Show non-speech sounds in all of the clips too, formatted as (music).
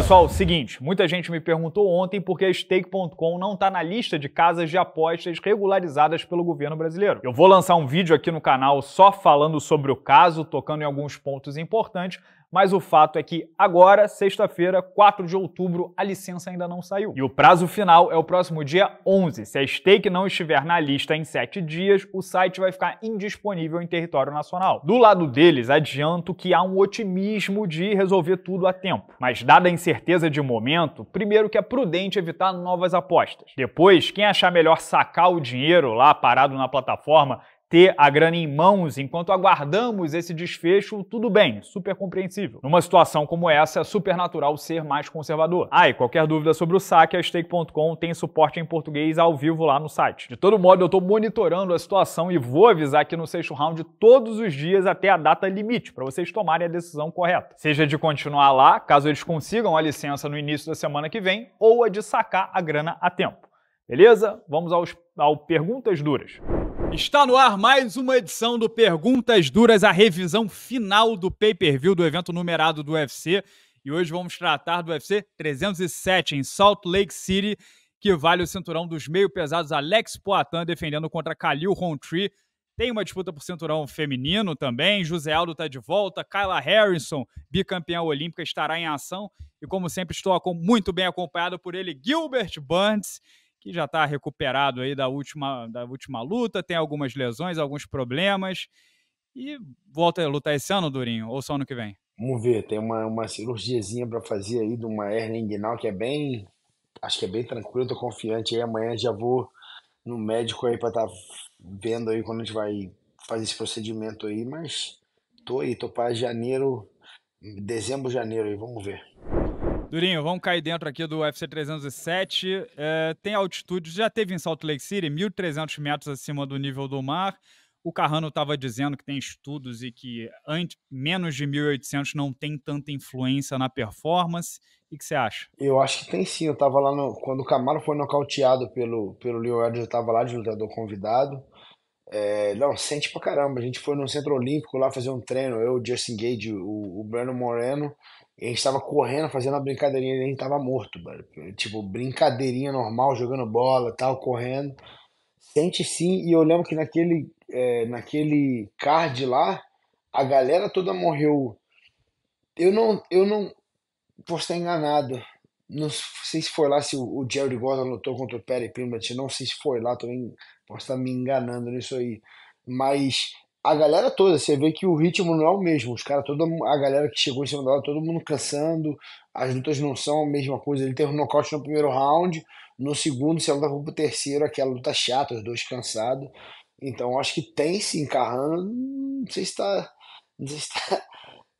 Pessoal, seguinte, muita gente me perguntou ontem por que a stake.com não está na lista de casas de apostas regularizadas pelo governo brasileiro. Eu vou lançar um vídeo aqui no canal só falando sobre o caso, tocando em alguns pontos importantes, mas o fato é que agora, sexta-feira, 4 de outubro, a licença ainda não saiu. E o prazo final é o próximo dia 11. Se a stake não estiver na lista em 7 dias, o site vai ficar indisponível em território nacional. Do lado deles, adianto que há um otimismo de resolver tudo a tempo. Mas dada a incerteza de momento, primeiro que é prudente evitar novas apostas. Depois, quem achar melhor sacar o dinheiro lá parado na plataforma ter a grana em mãos enquanto aguardamos esse desfecho, tudo bem, super compreensível. Numa situação como essa, é super natural ser mais conservador. Ah, e qualquer dúvida sobre o saque, a stake.com tem suporte em português ao vivo lá no site. De todo modo, eu estou monitorando a situação e vou avisar aqui no sexto round todos os dias até a data limite, para vocês tomarem a decisão correta. Seja de continuar lá, caso eles consigam a licença no início da semana que vem, ou a de sacar a grana a tempo. Beleza? Vamos aos, ao Perguntas Duras. Está no ar mais uma edição do Perguntas Duras, a revisão final do pay-per-view do evento numerado do UFC. E hoje vamos tratar do UFC 307 em Salt Lake City, que vale o cinturão dos meio-pesados Alex Poitin defendendo contra Khalil Rountree. Tem uma disputa por cinturão feminino também. José Aldo está de volta. Kyla Harrison, bicampeã olímpica, estará em ação. E como sempre, estou muito bem acompanhado por ele, Gilbert Burns que já está recuperado aí da última, da última luta, tem algumas lesões, alguns problemas. E volta a lutar esse ano, Durinho, ou só ano que vem? Vamos ver, tem uma, uma cirurgiazinha para fazer aí de uma hernia inguinal que é bem. Acho que é bem tranquilo, tô confiante. Aí amanhã já vou no médico aí para estar tá vendo aí quando a gente vai fazer esse procedimento aí, mas tô aí, tô para janeiro, dezembro, janeiro aí, vamos ver. Durinho, vamos cair dentro aqui do UFC 307. É, tem altitude, já teve em Salt Lake City, 1.300 metros acima do nível do mar. O Carrano estava dizendo que tem estudos e que antes, menos de 1.800 não tem tanta influência na performance. O que você acha? Eu acho que tem sim. Eu estava lá no, quando o Camaro foi nocauteado pelo, pelo Leon Edwards, eu estava lá de lutador convidado. É, não, sente pra caramba. A gente foi no Centro Olímpico lá fazer um treino, eu, o Justin Gage, o, o Breno Moreno a gente tava correndo, fazendo uma brincadeirinha, e a gente tava morto, mano. Tipo, brincadeirinha normal, jogando bola tal, correndo. Sente sim, e eu lembro que naquele, é, naquele card lá, a galera toda morreu. Eu não, eu não posso estar enganado. Não sei se foi lá se o, o Jerry Gordon lutou contra o Perry Pimblett, não sei se foi lá, também posso estar me enganando nisso aí. Mas a galera toda, você vê que o ritmo não é o mesmo. Os caras, toda a galera que chegou em cima dela, todo mundo cansando, as lutas não são a mesma coisa. Ele teve um nocaute no primeiro round, no segundo, se ela tava tá pro terceiro, aquela luta chata, os dois cansados. Então acho que tem sim, Carrano. Não sei se tá. Não sei se tá,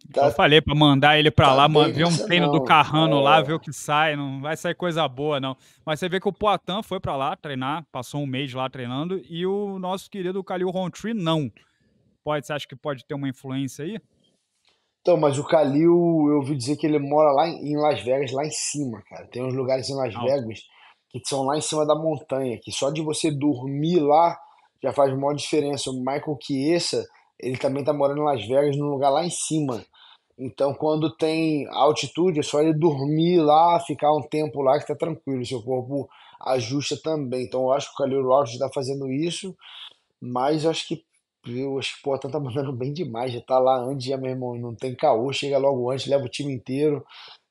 (laughs) tá Eu falei para mandar ele para tá lá, mano, ver um treino não, do Carrano é... lá, ver o que sai. Não vai sair coisa boa, não. Mas você vê que o Poitin foi para lá treinar, passou um mês lá treinando, e o nosso querido Calil Rontree não pode, você acha que pode ter uma influência aí? Então, mas o Calil, eu ouvi dizer que ele mora lá em Las Vegas, lá em cima, cara. Tem uns lugares em Las Não. Vegas que são lá em cima da montanha, que só de você dormir lá já faz maior diferença. O Michael Chiesa, ele também tá morando em Las Vegas, num lugar lá em cima. Então, quando tem altitude, é só ele dormir lá, ficar um tempo lá que tá tranquilo, seu corpo ajusta também. Então, eu acho que o Calil Rogers está fazendo isso, mas eu acho que o Sporting tá mandando bem demais, já tá lá antes, já, meu irmão, não tem caô, chega logo antes, leva o time inteiro.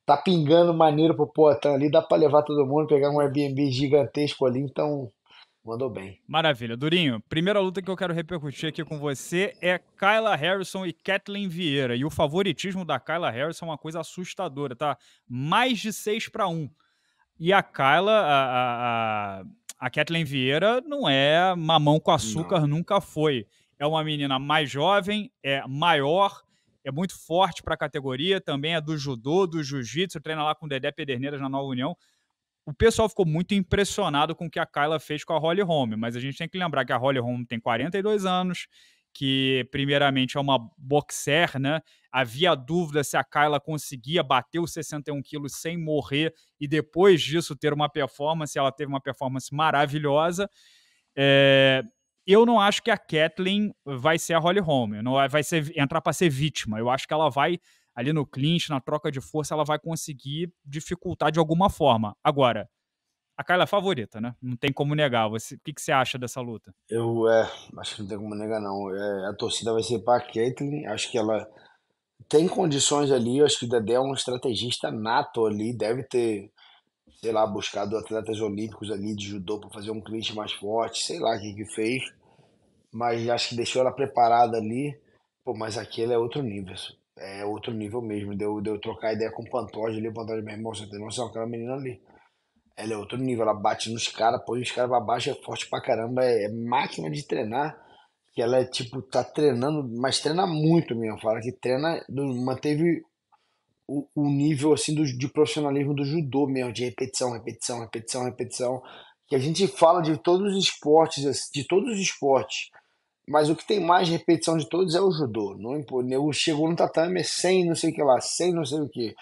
Tá pingando maneiro pro Poitin ali, dá pra levar todo mundo, pegar um Airbnb gigantesco ali, então mandou bem. Maravilha. Durinho, primeira luta que eu quero repercutir aqui com você é Kyla Harrison e Kathleen Vieira. E o favoritismo da Kyla Harrison é uma coisa assustadora, tá? Mais de 6 para 1. E a Kyla, a, a, a, a Kathleen Vieira, não é mamão com açúcar, não. nunca foi. É uma menina mais jovem, é maior, é muito forte para a categoria, também é do judô, do jiu-jitsu, treina lá com o Dedé Pederneiras na Nova União. O pessoal ficou muito impressionado com o que a Kyla fez com a Holly Holm, mas a gente tem que lembrar que a Holly Holm tem 42 anos, que primeiramente é uma boxer, né? Havia dúvida se a Kyla conseguia bater os 61 quilos sem morrer e depois disso ter uma performance. Ela teve uma performance maravilhosa. É eu não acho que a Kathleen vai ser a Holly Holm, não vai ser, entrar para ser vítima. Eu acho que ela vai ali no clinch, na troca de força, ela vai conseguir dificultar de alguma forma. Agora, a Kyla é favorita, né? Não tem como negar. Você, o que, que você acha dessa luta? Eu é, acho que não tem como negar, não. É, a torcida vai ser para a Kathleen. Acho que ela tem condições ali. Acho que o Dedé é um estrategista nato ali. Deve ter, sei lá, buscado atletas olímpicos ali de judô para fazer um clinch mais forte. Sei lá o que, que fez mas acho que deixou ela preparada ali. Pô, mas aquele é outro nível. É outro nível mesmo. Deu, deu trocar ideia com o Pantoja ali, o Pantoja, meu irmão, você tem noção, aquela menina ali. Ela é outro nível, ela bate nos caras, põe os caras pra baixo, é forte pra caramba, é, é máquina de treinar. Que ela é tipo, tá treinando, mas treina muito mesmo. Fala que treina, manteve o, o nível assim do, de profissionalismo do judô mesmo, de repetição, repetição, repetição. repetição que a gente fala de todos os esportes, de todos os esportes, mas o que tem mais repetição de todos é o judô. Não, o chegou no tatame, é 100 não sei o que lá, 100 não sei o que.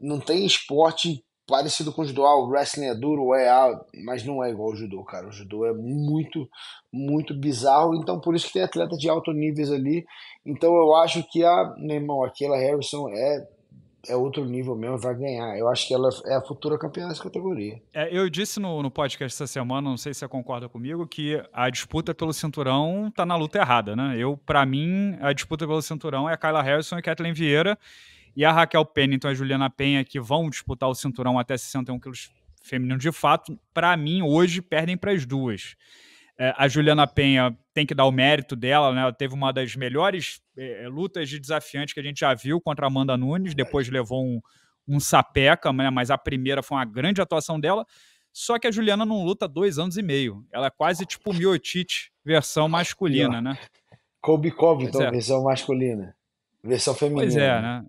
Não tem esporte parecido com o judô. Ah, o wrestling é duro, é, ah, mas não é igual ao judô, cara. O judô é muito, muito bizarro. Então, por isso que tem atleta de alto níveis ali. Então, eu acho que a, meu irmão, aquela Harrison é é outro nível mesmo, vai ganhar. Eu acho que ela é a futura campeã dessa categoria. É, eu disse no, no podcast essa semana, não sei se você concorda comigo, que a disputa pelo cinturão tá na luta errada, né? Eu, para mim, a disputa pelo cinturão é a Kyla Harrison e a Kathleen Vieira. E a Raquel Pennington e então a Juliana Penha, que vão disputar o cinturão até 61 quilos feminino de fato, para mim, hoje, perdem para as duas. É, a Juliana Penha tem que dar o mérito dela, né? Ela teve uma das melhores é, é lutas de desafiante que a gente já viu contra a Amanda Nunes, depois levou um, um sapeca, né? mas a primeira foi uma grande atuação dela. Só que a Juliana não luta dois anos e meio. Ela é quase tipo Miotite, versão masculina, né? Kobe Covington, é. versão masculina. Versão feminina. Pois é, né?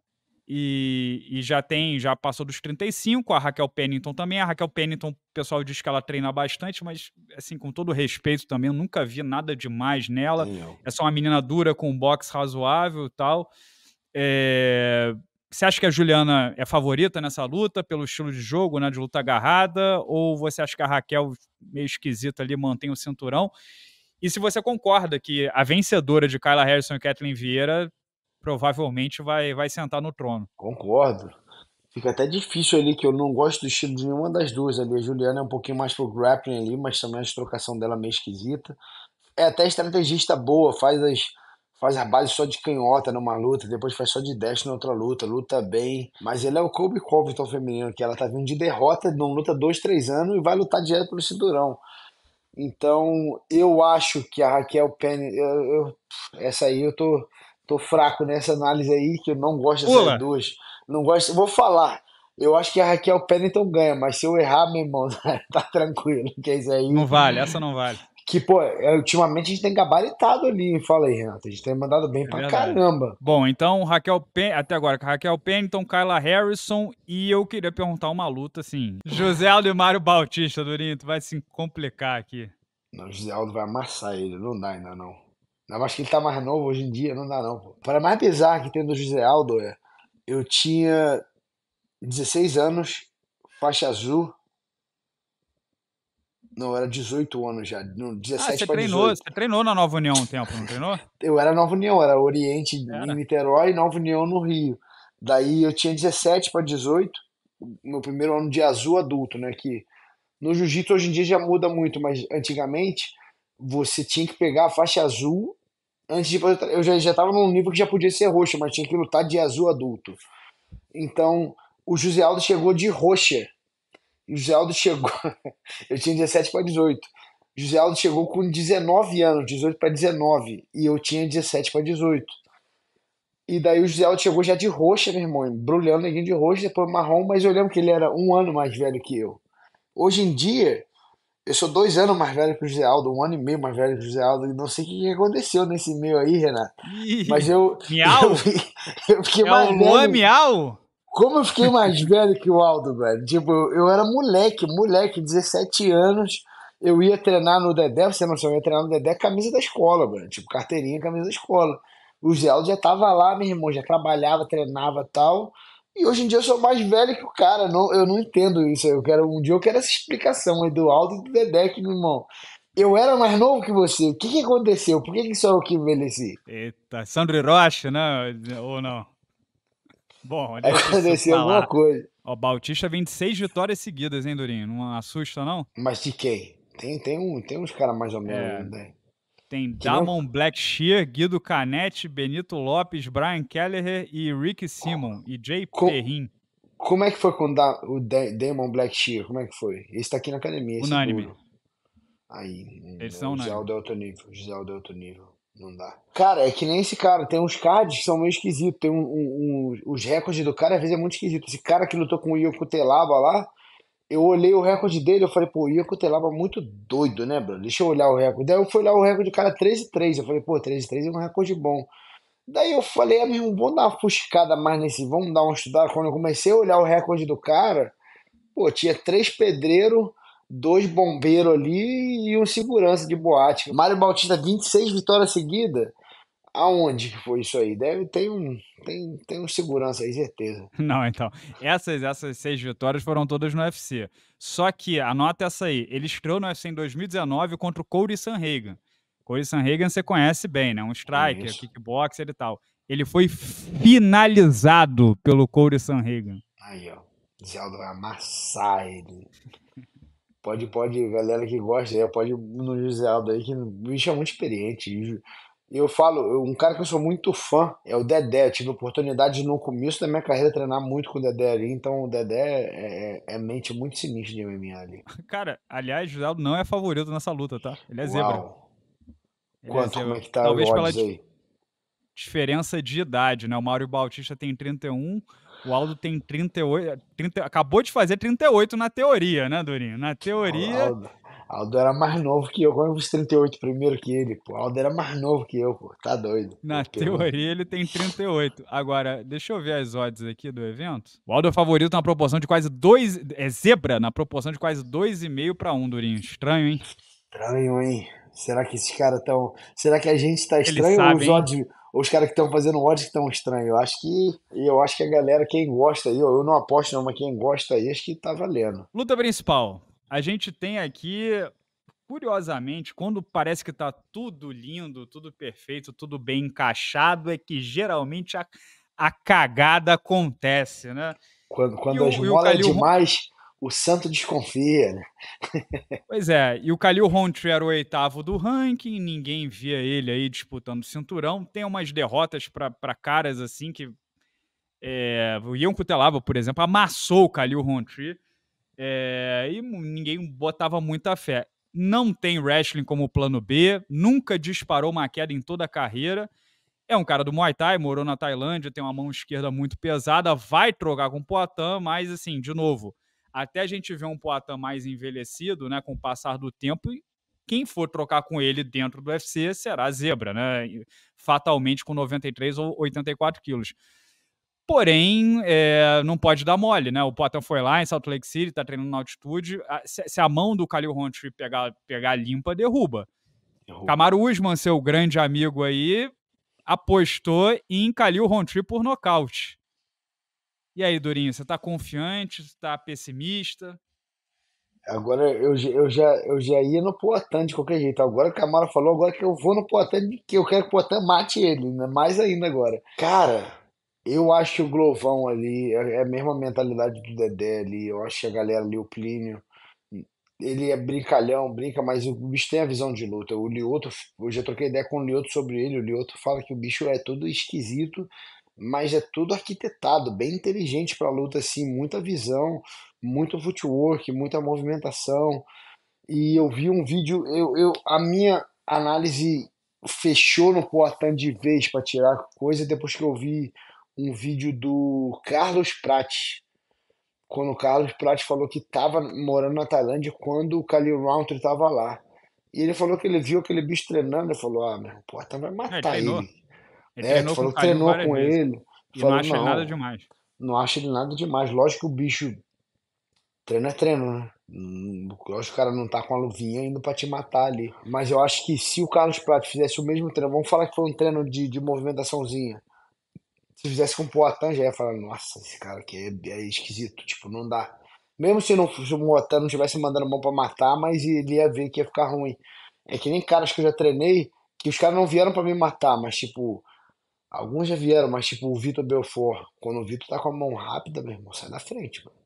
e, e, já tem, já passou dos 35, a Raquel Pennington também. A Raquel Pennington, o pessoal diz que ela treina bastante, mas assim, com todo respeito também, eu nunca vi nada demais nela. Não. É só uma menina dura com um box razoável e tal. É... Você acha que a Juliana é favorita nessa luta pelo estilo de jogo, né, de luta agarrada, ou você acha que a Raquel meio esquisita ali mantém o cinturão? E se você concorda que a vencedora de Kyla Harrison e Kathleen Vieira provavelmente vai, vai sentar no trono. Concordo. Fica até difícil ali, que eu não gosto do estilo de nenhuma das duas ali. A Juliana é um pouquinho mais pro grappling ali, mas também a trocação dela é meio esquisita. É até estrategista boa, faz as, faz a base só de canhota numa luta, depois faz só de dash na outra luta, luta bem. Mas ele é o Kobe Covington feminino, que ela tá vindo de derrota, não luta dois, três anos e vai lutar direto pelo cinturão. Então, eu acho que a Raquel Penny, eu, eu, essa aí eu tô Tô fraco nessa análise aí, que eu não gosto dessas Pula. duas. Não gosto. Vou falar. Eu acho que a Raquel Pennington ganha, mas se eu errar, meu irmão, (laughs) tá tranquilo. Que é isso aí. Não vale, essa não vale. Que, pô, é, ultimamente a gente tem gabaritado ali, fala aí, Renato. A gente tem mandado bem é pra verdade. caramba. Bom, então, Raquel Pen... até agora, Raquel Pennington, Kyla Harrison e eu queria perguntar uma luta, assim. José Aldo e Mário Bautista, Durinho, tu vai se complicar aqui. Não, o José Aldo vai amassar ele, não dá ainda não. Eu acho que ele tá mais novo hoje em dia, não dá não. Pô. Para mais pesar que tendo o José Aldo, é, eu tinha 16 anos, faixa azul. Não, era 18 anos já, no 17 ah, você treinou, 18. Você treinou na Nova União um tempo, não treinou? (laughs) eu era Nova União, era Oriente era. em Niterói e Nova União no Rio. Daí eu tinha 17 para 18, meu primeiro ano de azul adulto, né? Que no jiu-jitsu hoje em dia já muda muito, mas antigamente você tinha que pegar a faixa azul Antes de eu já, já tava num nível que já podia ser roxa, mas tinha que lutar de azul adulto. Então, o José Aldo chegou de roxa. E o José Aldo chegou. (laughs) eu tinha 17 para 18. O José Aldo chegou com 19 anos, 18 para 19. E eu tinha 17 para 18. E daí o José Aldo chegou já de roxa, meu irmão, embrulhando neguinho de roxa, depois marrom, mas eu lembro que ele era um ano mais velho que eu. Hoje em dia, eu sou dois anos mais velho que o José Aldo, um ano e meio mais velho que o José Aldo, e não sei o que aconteceu nesse meio aí, Renato. Mas eu. Miau? (laughs) Eu, eu fiquei é mais o Luan velho. Miau? Como eu fiquei mais velho que o Aldo, velho? Tipo, eu era moleque, moleque, 17 anos. Eu ia treinar no Dedé, você não sabe, eu ia treinar no Dedé, camisa da escola, mano. Tipo, carteirinha, camisa da escola. O José Aldo já tava lá, meu irmão, já trabalhava, treinava tal. E hoje em dia eu sou mais velho que o cara, não, eu não entendo isso. Eu quero um dia eu quero essa explicação aí do Aldo e do Dedé que, meu irmão. Eu era mais novo que você. O que, que aconteceu? Por que, que sou eu que envelheci? Eita, Sandro Rocha, né? Ou não? Bom, é, aconteceu alguma coisa. Ó, Bautista vem de seis vitórias seguidas, hein, Durinho? Não assusta, não? Mas de quem? Tem, tem, um, tem uns caras mais ou menos, é. né? Tem Damon Blackshear, Guido Canetti, Benito Lopes, Brian Kelleher e Rick Simon oh. e Jay Co Perrin. Como é que foi com da o da Damon Blackshear? Como é que foi? Esse tá aqui na academia. Unânime. Aí. Eles são é unânime. Gisel de outro nível. É de outro nível. Não dá. Cara, é que nem esse cara. Tem uns cards que são meio esquisitos. Tem um, um, um, os recordes do cara, às vezes, é muito esquisito. Esse cara que lutou com o Yoko Telaba lá, eu olhei o recorde dele, eu falei, pô, o Ian muito doido, né, bro? Deixa eu olhar o recorde. Daí eu fui olhar o recorde do cara 13 3 Eu falei, pô, 13 3 é um recorde bom. Daí eu falei, ah, meu, vamos dar uma fuscada mais nesse, vamos dar uma estudada. Quando eu comecei a olhar o recorde do cara, pô, tinha três pedreiros, dois bombeiros ali e um segurança de boate. Mário Bautista, 26 vitórias seguidas. Aonde que foi isso aí? Deve ter um, tem, tem um segurança aí, certeza. (laughs) Não, então. Essas, essas seis vitórias foram todas no UFC. Só que, anota essa aí, ele estreou no UFC em 2019 contra o Corey Sanhagen. Corey Sanhagen você conhece bem, né? Um striker, é kickboxer e tal. Ele foi finalizado pelo Corey Sanhagen. Aí, ó. Zelda vai amassar ele. Pode, pode, galera que gosta, né? pode no no Aldo aí, que o bicho é muito experiente eu falo, um cara que eu sou muito fã é o Dedé. Eu tive oportunidade no começo da minha carreira treinar muito com o Dedé ali, então o Dedé é, é, é mente muito sinistra de MMA ali. (laughs) Cara, aliás, o Aldo não é favorito nessa luta, tá? Ele é Uau. zebra. Ele é Quanto, é zebra. como é que tá Talvez o pela aí? diferença de idade, né? O Mauro Bautista tem 31, o Aldo tem 38. 30, acabou de fazer 38 na teoria, né, Dorinho? Na teoria. Aldo era mais novo que eu. Como eu fiz 38 primeiro que ele, pô? Aldo era mais novo que eu, pô. Tá doido. Na Porque teoria, ele tem 38. Agora, deixa eu ver as odds aqui do evento. O Aldo é favorito na proporção de quase 2. Dois... É zebra na proporção de quase 2,5 para 1, um, Durinho. Estranho, hein? Estranho, hein? Será que esses caras estão. Será que a gente tá estranho sabe, ou os odds. Hein? ou os caras que estão fazendo odds estão estranhos. Eu acho que eu acho que a galera, quem gosta aí, eu não aposto não, mas quem gosta aí, acho que tá valendo. Luta principal. A gente tem aqui, curiosamente, quando parece que está tudo lindo, tudo perfeito, tudo bem encaixado, é que geralmente a, a cagada acontece, né? Quando, quando as a esmola é demais, o santo desconfia, né? (laughs) pois é, e o Calil Rontree era o oitavo do ranking, ninguém via ele aí disputando o cinturão. Tem umas derrotas para caras assim que. É, o Ian Cutelava, por exemplo, amassou o Calil Rontree. É, e ninguém botava muita fé. Não tem wrestling como plano B, nunca disparou uma queda em toda a carreira. É um cara do Muay Thai, morou na Tailândia, tem uma mão esquerda muito pesada, vai trocar com o Poitin, mas assim, de novo, até a gente ver um Poitin mais envelhecido, né, com o passar do tempo, quem for trocar com ele dentro do UFC será zebra, né? Fatalmente com 93 ou 84 quilos. Porém, é, não pode dar mole, né? O Potter foi lá em Salt Lake City, tá treinando na altitude. Se, se a mão do Khalil Rontry pegar, pegar limpa, derruba. derruba. Camaro Usman, seu grande amigo aí, apostou em Khalil Rontry por nocaute. E aí, Durinho, você tá confiante? Você tá pessimista? Agora eu, eu, já, eu já ia no Poitin de qualquer jeito. Agora o Camaro falou agora que eu vou no Poitin, que eu quero que o Poitin mate ele, né? mais ainda agora. Cara, eu acho que o Glovão ali é, é a mesma mentalidade do Dedé ali. Eu acho que a galera ali, o Plínio, ele é brincalhão, brinca, mas o bicho tem a visão de luta. O Lioto, eu já troquei ideia com o Lioto sobre ele. O Lioto fala que o bicho é todo esquisito, mas é tudo arquitetado, bem inteligente para luta, assim, muita visão, muito footwork, muita movimentação. E eu vi um vídeo, eu, eu a minha análise fechou no Poatan de vez para tirar coisa depois que eu vi um vídeo do Carlos Prates, quando o Carlos Prates falou que estava morando na Tailândia quando o Khalil Rountree estava lá. E ele falou que ele viu aquele bicho treinando, ele falou, ah, meu, tá vai matar ele. Ele, ele é, treinou falou treinou com ele. E falou, não acha ele nada demais. Não acha ele nada demais. Lógico que o bicho treino é treino, né? Hum, lógico que o cara não tá com a luvinha indo pra te matar ali. Mas eu acho que se o Carlos Prato fizesse o mesmo treino, vamos falar que foi um treino de, de movimentaçãozinha. Se fizesse com o Poatan, já ia falar, nossa, esse cara aqui é, é esquisito, tipo, não dá. Mesmo se, não, se o poatan não tivesse mandando mão para matar, mas ele ia ver que ia ficar ruim. É que nem caras que eu já treinei, que os caras não vieram para me matar, mas tipo. Alguns já vieram, mas tipo o Vitor Belfort, quando o Vitor tá com a mão rápida, meu irmão, sai da frente, mano.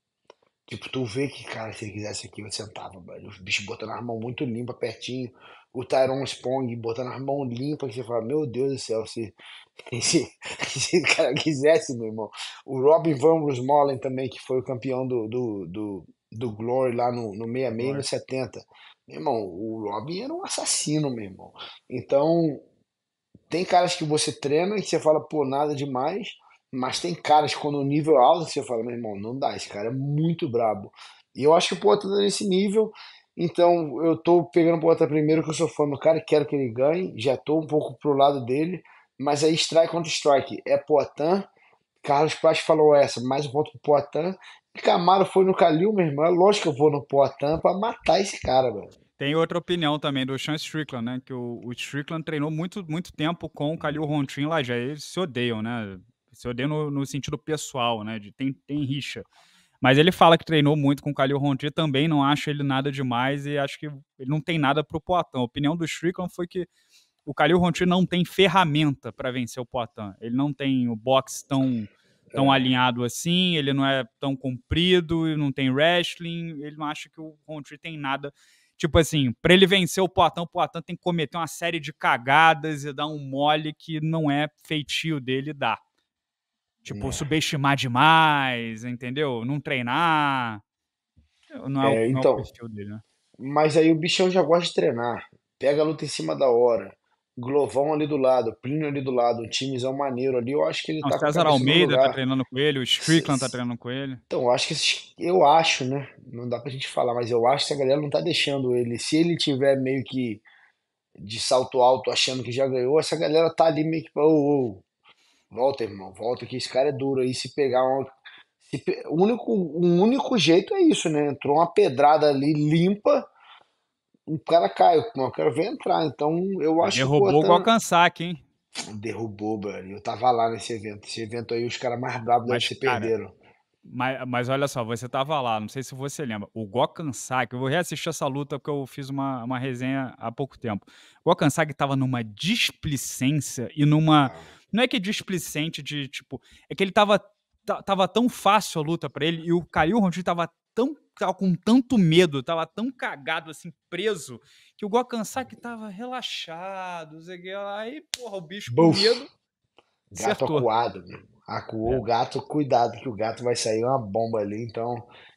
Tipo, tu vê que, cara, se ele quisesse aqui, eu sentava, mano. Os bichos botando as mãos muito limpa pertinho. O Tyron Spong botando as mãos limpas, que você fala, meu Deus do céu, se, (laughs) se, se o cara quisesse, meu irmão. O Robin Van Rusmolen também, que foi o campeão do, do, do, do Glory lá no, no 66 e no 70. Meu irmão, o Robin era um assassino, meu irmão. Então, tem caras que você treina e você fala, pô, nada demais. Mas tem caras quando o nível é alto, você fala, meu irmão, não dá, esse cara é muito brabo. E eu acho que o Poeta tá nesse nível. Então eu tô pegando o Poeta tá primeiro, que eu sou fã do cara, quero que ele ganhe. Já tô um pouco pro lado dele. Mas aí strike contra strike. É Poitin. Carlos Paz falou essa, mais um ponto pro Poitin. E Camaro foi no Calil, meu irmão. É lógico que eu vou no Poitin pra matar esse cara, velho. Tem outra opinião também do Sean Strickland, né? Que o, o Strickland treinou muito, muito tempo com o Calil Rontrin lá já. Eles se odeiam, né? Se odeia no, no, sentido pessoal, né? De tem, tem rixa. Mas ele fala que treinou muito com o Calil Rondi também, não acha ele nada demais e acho que ele não tem nada pro Poitin. A opinião do Strickland foi que o Calil Rondi não tem ferramenta para vencer o Poitin. Ele não tem o boxe tão, tão é. alinhado assim, ele não é tão comprido, não tem wrestling, ele não acha que o Rondi tem nada. Tipo assim, para ele vencer o Poitin, o Poitin tem que cometer uma série de cagadas e dar um mole que não é feitio dele dar. Tipo, é. subestimar demais, entendeu? Não treinar. Não é, é, é o, então, é dele, né? Mas aí o bichão já gosta de treinar. Pega a luta em cima da hora. Glovão ali do lado, Plínio ali do lado, um timezão maneiro ali. Eu acho que ele não, tá. O César Almeida tá treinando com ele, o Strickland tá treinando com ele. Então, eu acho que esses, eu acho, né? Não dá pra gente falar, mas eu acho que a galera não tá deixando ele. Se ele tiver meio que de salto alto achando que já ganhou, essa galera tá ali meio que. Oh, oh, Volta, irmão, volta que esse cara é duro. aí se pegar um, Se, o, único, o único jeito é isso, né? Entrou uma pedrada ali limpa, o cara cai. Não, eu quero ver entrar. Então eu acho Derrubou que. Derrubou o Alcançac, hein? Derrubou, velho. Eu tava lá nesse evento. Esse evento aí, os caras mais bravos se perderam. Mas, mas olha só, você tava lá, não sei se você lembra. O Gokansak, eu vou reassistir essa luta porque eu fiz uma, uma resenha há pouco tempo. O Gokansak tava numa displicência e numa. Ah não é que é displicente de, tipo, é que ele tava, tava tão fácil a luta para ele e o Khalil Rondi tava tão tava com tanto medo, tava tão cagado, assim, preso, que o Gokan tava relaxado, sei lá, aí, porra, o bicho Buf. com medo. Gato acertou. acuado, meu. acuou é. o gato, cuidado que o gato vai sair uma bomba ali, então,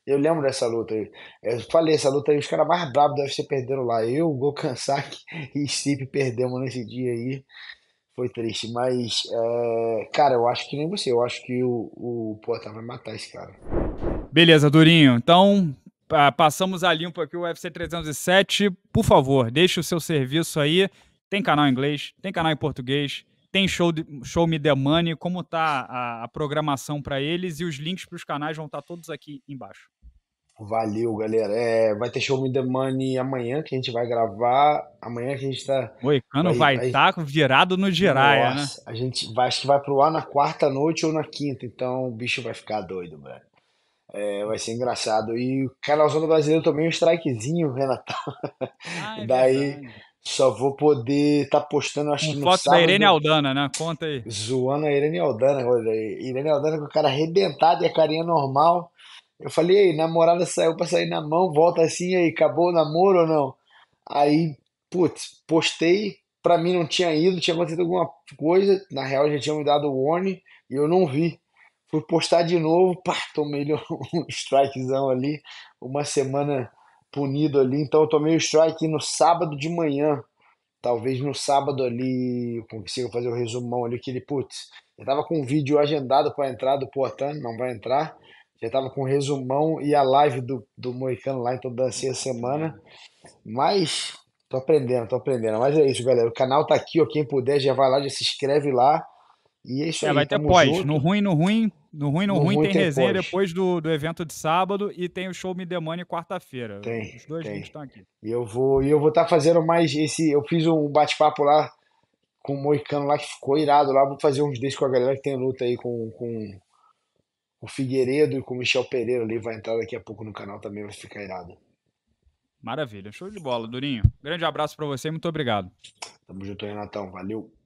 eu lembro dessa luta aí, eu falei, essa luta aí, os caras mais bravos do UFC perderam lá, eu, o Gokan (laughs) e Steve perdemos nesse dia aí, foi triste, mas, é, cara, eu acho que nem você. Eu acho que o, o Poitin vai matar esse cara. Beleza, Durinho. Então, passamos a limpo aqui o UFC 307. Por favor, deixe o seu serviço aí. Tem canal em inglês, tem canal em português, tem show, de, show Me The Money, como tá a, a programação para eles e os links para os canais vão estar tá todos aqui embaixo. Valeu, galera. É, vai ter Show Me The Money amanhã que a gente vai gravar. Amanhã que a gente tá. Moicano vai estar tá virado no giraia, né? A gente vai, acho que vai pro ar na quarta noite ou na quinta, então o bicho vai ficar doido, velho. É, vai ser engraçado. E o canalzão do brasileiro também é um strikezinho, Renatão. Né, ah, é Daí verdade. só vou poder estar tá postando, acho Com que no foto sábado, da Irene Aldana, né? Conta aí. Zoando a Irene Aldana. Olha, Irene Aldana com o cara arrebentado e a carinha normal. Eu falei, namorada saiu pra sair na mão, volta assim, aí acabou o namoro ou não? Aí, putz, postei, pra mim não tinha ido, tinha acontecido alguma coisa, na real já tinha me dado o warning e eu não vi. Fui postar de novo, pá, tomei (laughs) um strikezão ali, uma semana punido ali, então eu tomei o strike no sábado de manhã, talvez no sábado ali eu consiga fazer o um resumão ali, que ele, putz, eu tava com um vídeo agendado para entrar do Poitin, não vai entrar, já estava com o resumão e a live do, do Moicano lá, então dancei a semana. Mas tô aprendendo, tô aprendendo. Mas é isso, galera. O canal tá aqui, ó. Quem puder já vai lá, já se inscreve lá. E é isso é, aí. Vai ter pós. Junto. No ruim, no ruim. No ruim, no, no ruim, ruim, tem, tem resenha pós. depois do, do evento de sábado e tem o show Me Demone quarta-feira. Tem. Os dois tem. estão aqui. E eu vou eu vou estar tá fazendo mais esse. Eu fiz um bate-papo lá com o Moicano lá que ficou irado lá. Vou fazer uns desses com a galera que tem luta aí com, com o Figueiredo e com o Michel Pereira ali, vai entrar daqui a pouco no canal também, vai ficar irado. Maravilha, show de bola, Durinho. Grande abraço para você e muito obrigado. Tamo junto, Renatão. Valeu.